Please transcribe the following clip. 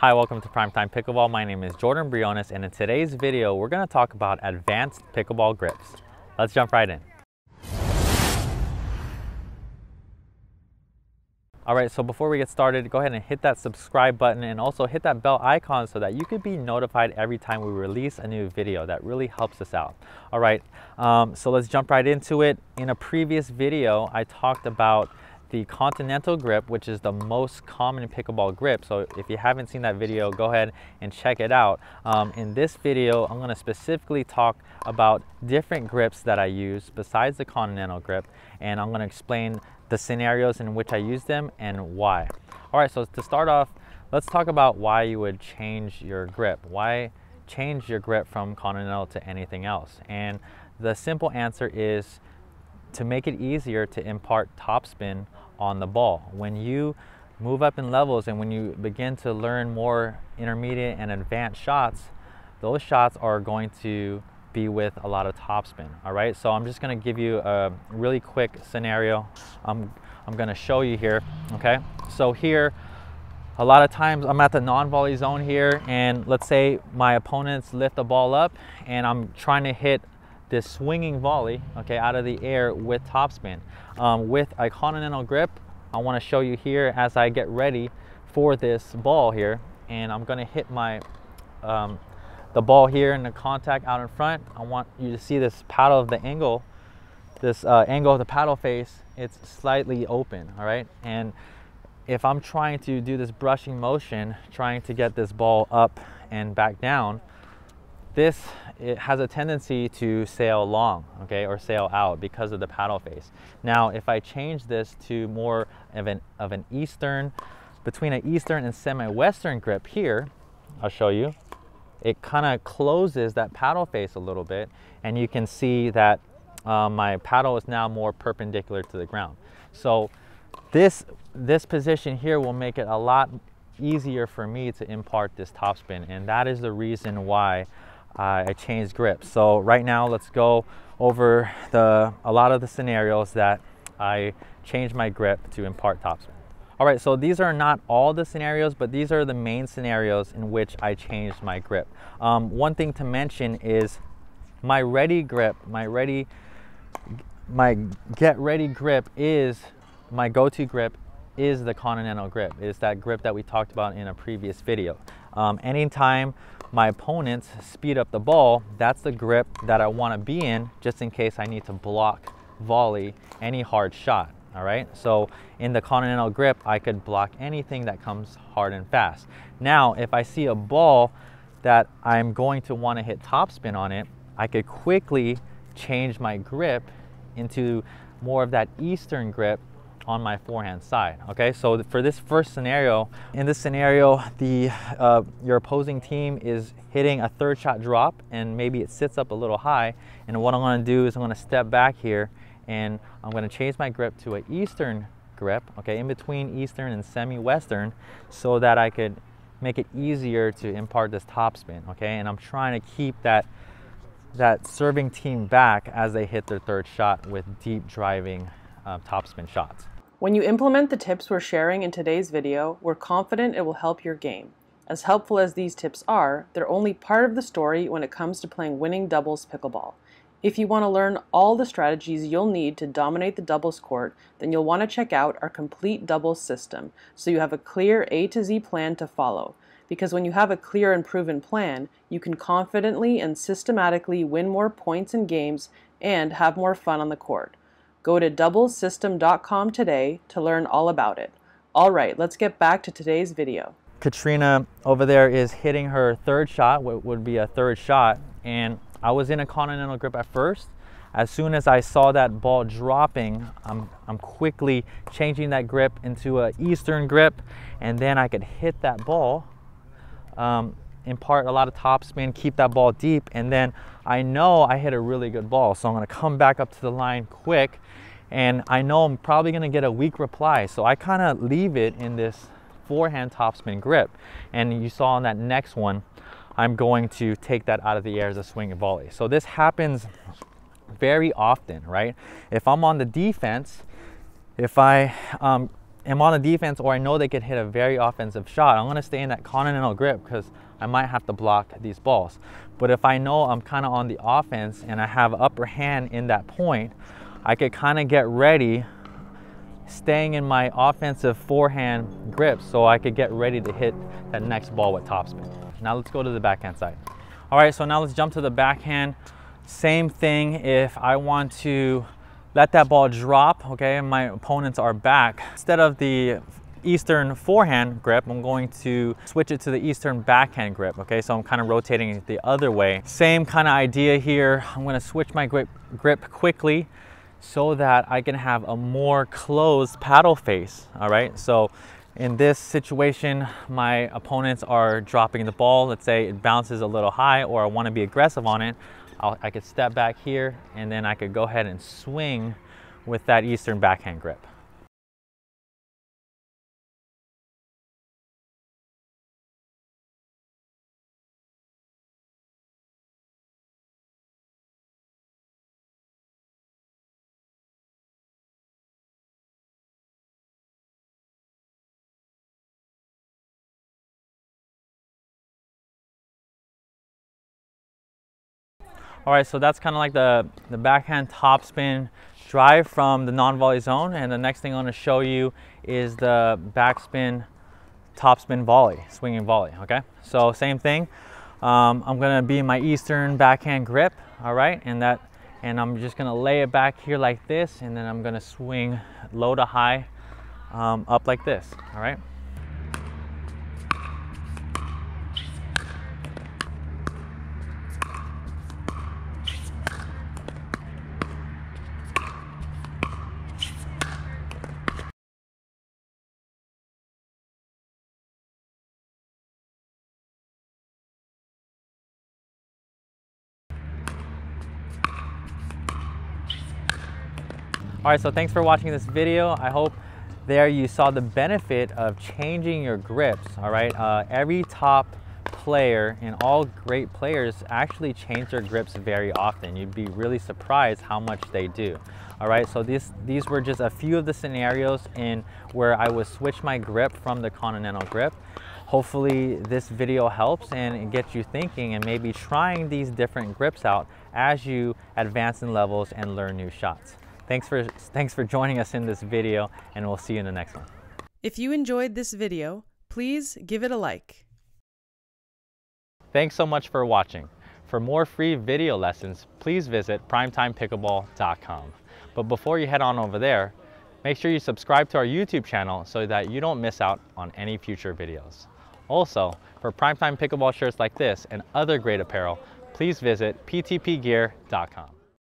Hi, welcome to Primetime Pickleball. My name is Jordan Briones and in today's video, we're gonna talk about advanced pickleball grips. Let's jump right in. All right, so before we get started, go ahead and hit that subscribe button and also hit that bell icon so that you could be notified every time we release a new video. That really helps us out. All right, um, so let's jump right into it. In a previous video, I talked about the Continental grip, which is the most common pickleball grip. So if you haven't seen that video, go ahead and check it out. Um, in this video, I'm gonna specifically talk about different grips that I use besides the Continental grip, and I'm gonna explain the scenarios in which I use them and why. All right, so to start off, let's talk about why you would change your grip. Why change your grip from Continental to anything else? And the simple answer is to make it easier to impart topspin on the ball. When you move up in levels and when you begin to learn more intermediate and advanced shots, those shots are going to be with a lot of topspin, all right? So I'm just gonna give you a really quick scenario. I'm, I'm gonna show you here, okay? So here, a lot of times I'm at the non-volley zone here and let's say my opponents lift the ball up and I'm trying to hit this swinging volley, okay, out of the air with topspin. Um, with a continental grip, I wanna show you here as I get ready for this ball here, and I'm gonna hit my, um, the ball here and the contact out in front. I want you to see this paddle of the angle, this uh, angle of the paddle face, it's slightly open, all right? And if I'm trying to do this brushing motion, trying to get this ball up and back down, this it has a tendency to sail long, okay, or sail out because of the paddle face. Now, if I change this to more of an, of an eastern, between an eastern and semi-western grip here, I'll show you, it kind of closes that paddle face a little bit and you can see that um, my paddle is now more perpendicular to the ground. So this, this position here will make it a lot easier for me to impart this topspin and that is the reason why uh, I changed grips. So right now, let's go over the a lot of the scenarios that I changed my grip to impart topspin. All right, so these are not all the scenarios, but these are the main scenarios in which I changed my grip. Um, one thing to mention is my ready grip, my ready, my get ready grip is my go-to grip is the continental grip. It's that grip that we talked about in a previous video. Um, anytime my opponents speed up the ball, that's the grip that I wanna be in just in case I need to block, volley, any hard shot, all right? So in the continental grip, I could block anything that comes hard and fast. Now, if I see a ball that I'm going to wanna hit topspin on it, I could quickly change my grip into more of that Eastern grip on my forehand side. Okay, so for this first scenario, in this scenario, the uh, your opposing team is hitting a third shot drop and maybe it sits up a little high. And what I'm gonna do is I'm gonna step back here and I'm gonna change my grip to an Eastern grip, okay, in between Eastern and semi-Western so that I could make it easier to impart this topspin, okay? And I'm trying to keep that that serving team back as they hit their third shot with deep driving um, topspin shots. When you implement the tips we're sharing in today's video, we're confident it will help your game. As helpful as these tips are, they're only part of the story when it comes to playing winning doubles pickleball. If you want to learn all the strategies you'll need to dominate the doubles court, then you'll want to check out our complete doubles system so you have a clear A to Z plan to follow. Because when you have a clear and proven plan, you can confidently and systematically win more points in games and have more fun on the court. Go to doublesystem.com today to learn all about it. All right, let's get back to today's video. Katrina over there is hitting her third shot, what would be a third shot, and I was in a continental grip at first. As soon as I saw that ball dropping, I'm, I'm quickly changing that grip into an eastern grip, and then I could hit that ball um, impart a lot of topspin, keep that ball deep, and then I know I hit a really good ball. So I'm gonna come back up to the line quick, and I know I'm probably gonna get a weak reply. So I kind of leave it in this forehand topspin grip. And you saw on that next one, I'm going to take that out of the air as a swing and volley. So this happens very often, right? If I'm on the defense, if I um, am on the defense or I know they could hit a very offensive shot, I'm gonna stay in that continental grip because I might have to block these balls. But if I know I'm kind of on the offense and I have upper hand in that point, I could kind of get ready staying in my offensive forehand grip so I could get ready to hit that next ball with topspin. Now let's go to the backhand side. All right, so now let's jump to the backhand. Same thing if I want to let that ball drop, okay, my opponents are back. Instead of the Eastern forehand grip, I'm going to switch it to the Eastern backhand grip, okay? So I'm kind of rotating it the other way. Same kind of idea here. I'm gonna switch my grip, grip quickly so that I can have a more closed paddle face, all right? So in this situation, my opponents are dropping the ball. Let's say it bounces a little high or I wanna be aggressive on it. I'll, I could step back here and then I could go ahead and swing with that Eastern backhand grip. All right, so that's kind of like the, the backhand topspin drive from the non-volley zone. And the next thing I want to show you is the backspin topspin volley, swinging volley, okay? So same thing. Um, I'm gonna be in my Eastern backhand grip, all right? And that, and I'm just gonna lay it back here like this, and then I'm gonna swing low to high um, up like this, all right? All right, so thanks for watching this video. I hope there you saw the benefit of changing your grips, all right? Uh, every top player and all great players actually change their grips very often. You'd be really surprised how much they do. All right, so these, these were just a few of the scenarios in where I would switch my grip from the Continental grip. Hopefully this video helps and gets you thinking and maybe trying these different grips out as you advance in levels and learn new shots. Thanks for, thanks for joining us in this video and we'll see you in the next one. If you enjoyed this video, please give it a like. Thanks so much for watching. For more free video lessons, please visit primetimepickleball.com. But before you head on over there, make sure you subscribe to our YouTube channel so that you don't miss out on any future videos. Also, for primetime pickleball shirts like this and other great apparel, please visit ptpgear.com.